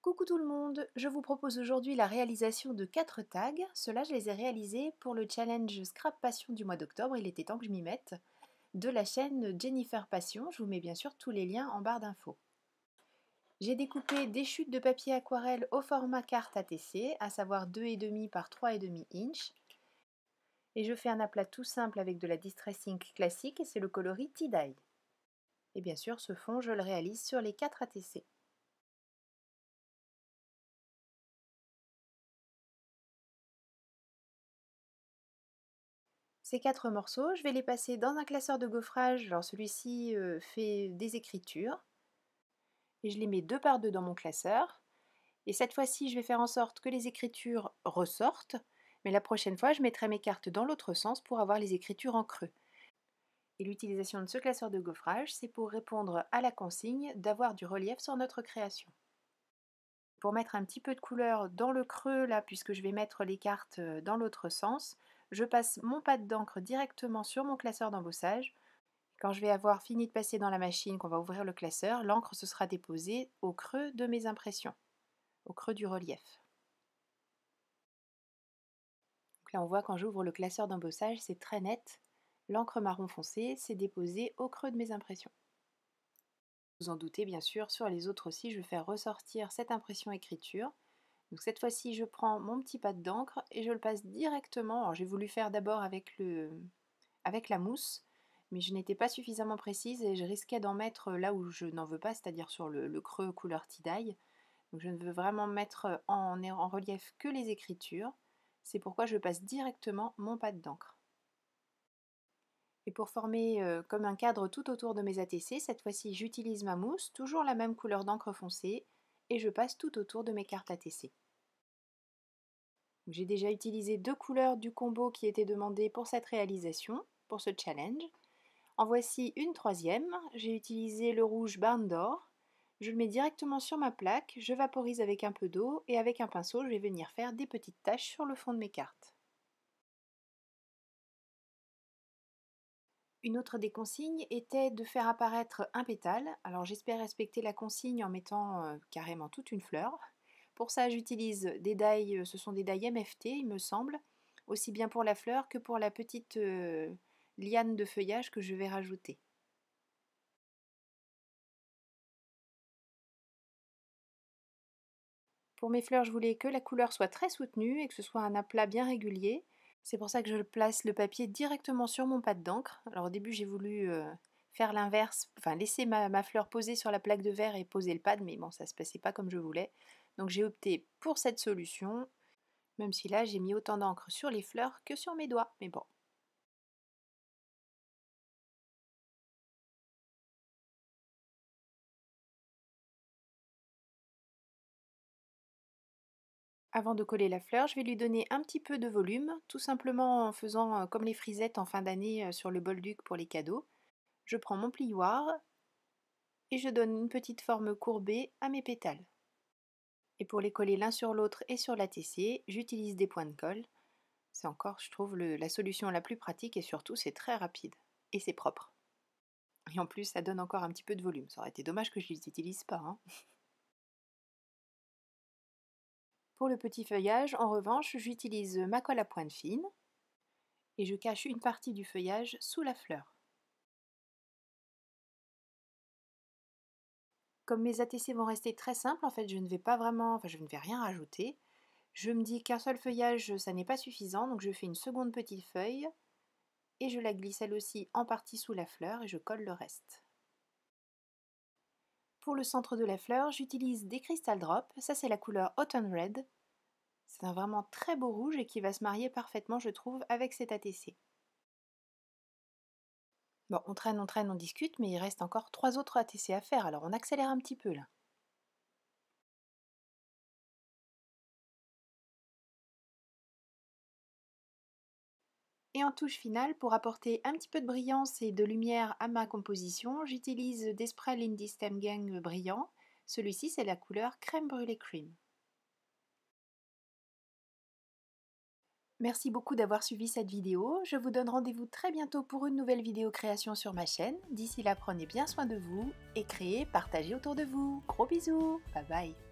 Coucou tout le monde, je vous propose aujourd'hui la réalisation de 4 tags. Cela, je les ai réalisés pour le challenge Scrap Passion du mois d'octobre, il était temps que je m'y mette, de la chaîne Jennifer Passion. Je vous mets bien sûr tous les liens en barre d'infos. J'ai découpé des chutes de papier aquarelle au format carte ATC, à savoir 2,5 par 3,5 inch. Et je fais un aplat tout simple avec de la Distress Ink classique et c'est le coloris T-Dye. Et bien sûr, ce fond, je le réalise sur les 4 ATC. Ces quatre morceaux, je vais les passer dans un classeur de gaufrage. Alors celui-ci euh, fait des écritures. Et je les mets deux par deux dans mon classeur. Et cette fois-ci, je vais faire en sorte que les écritures ressortent. Mais la prochaine fois, je mettrai mes cartes dans l'autre sens pour avoir les écritures en creux. Et l'utilisation de ce classeur de gaufrage, c'est pour répondre à la consigne d'avoir du relief sur notre création. Pour mettre un petit peu de couleur dans le creux, là, puisque je vais mettre les cartes euh, dans l'autre sens, je passe mon pâte d'encre directement sur mon classeur d'embossage. Quand je vais avoir fini de passer dans la machine, qu'on va ouvrir le classeur, l'encre se sera déposée au creux de mes impressions, au creux du relief. là, on voit quand j'ouvre le classeur d'embossage, c'est très net. L'encre marron foncé s'est déposée au creux de mes impressions. Vous en doutez bien sûr, sur les autres aussi, je vais faire ressortir cette impression écriture cette fois-ci, je prends mon petit pâte d'encre et je le passe directement. j'ai voulu faire d'abord avec, le, avec la mousse, mais je n'étais pas suffisamment précise et je risquais d'en mettre euh, là où je n'en veux pas, c'est-à-dire sur le, creux couleur tidail je ne veux vraiment mettre en, relief que les écritures. C'est pourquoi je passe directement mon pâte d'encre. Et pour former euh, comme un cadre tout autour de mes ATC, cette fois-ci j'utilise ma mousse, toujours la même couleur d'encre foncée, et je passe tout autour de mes cartes ATC. J'ai déjà utilisé deux couleurs du combo qui était demandé pour cette réalisation, pour ce challenge. En voici une troisième, j'ai utilisé le rouge Barn d'Or. Je le mets directement sur ma plaque, je vaporise avec un peu d'eau et avec un pinceau je vais venir faire des petites taches sur le fond de mes cartes. Une autre des consignes était de faire apparaître un pétale. Alors j'espère respecter la consigne en mettant euh, carrément toute une fleur. Pour ça j'utilise des dailles, euh, ce sont des dailles MFT il me semble, aussi bien pour la fleur que pour la petite euh, liane de feuillage que je vais rajouter. Pour mes fleurs, je voulais que la couleur soit très soutenue et que ce soit un aplat bien régulier. C'est pour ça que je place le papier directement sur mon pad d'encre. Alors au début j'ai voulu euh, faire l'inverse, enfin laisser ma, ma, fleur poser sur la plaque de verre et poser le pad, mais bon ça se passait pas comme je voulais. Donc j'ai opté pour cette solution, même si là j'ai mis autant d'encre sur les fleurs que sur mes doigts, mais bon. Avant de coller la fleur, je vais lui donner un petit peu de volume, tout simplement en faisant euh, comme les frisettes en fin d'année euh, sur le bolduc pour les cadeaux. Je prends mon plioir et je donne une petite forme courbée à mes pétales. Et pour les coller l'un sur l'autre et sur la j'utilise des points de colle. C'est encore, je trouve, la solution la plus pratique et surtout c'est très rapide et c'est propre. Et en plus, ça donne encore un petit peu de volume. Ça aurait été dommage que je ne les utilise pas. Hein. Pour le petit feuillage, en revanche, j'utilise ma colle à pointe fine et je cache une partie du feuillage sous la fleur. Comme mes ATC vont rester très simples, en fait, je ne vais pas vraiment, enfin, je ne vais rien rajouter. Je me dis qu'un seul feuillage, ça n'est pas suffisant, donc je fais une seconde petite feuille et je la glisse elle aussi en partie sous la fleur et je colle le reste. Pour le centre de la fleur, j'utilise des Crystal drop, Ça, c'est la couleur Autumn Red. C'est un vraiment très beau rouge et qui va se marier parfaitement, je trouve, avec cet ATC. Bon, on traîne, on traîne, on discute, mais il reste encore trois autres ATC à faire, alors on accélère un petit peu là. Et en touche finale, pour apporter un petit peu de brillance et de lumière à ma composition, j'utilise des sprays Lindy Stem Gang brillant. Celui-ci, c'est la couleur crème brûlée cream. Merci beaucoup d'avoir suivi cette vidéo. Je vous donne rendez-vous très bientôt pour une nouvelle vidéo création sur ma chaîne. D'ici là, prenez bien soin de vous et créez, partagez autour de vous. Gros bisous, bye bye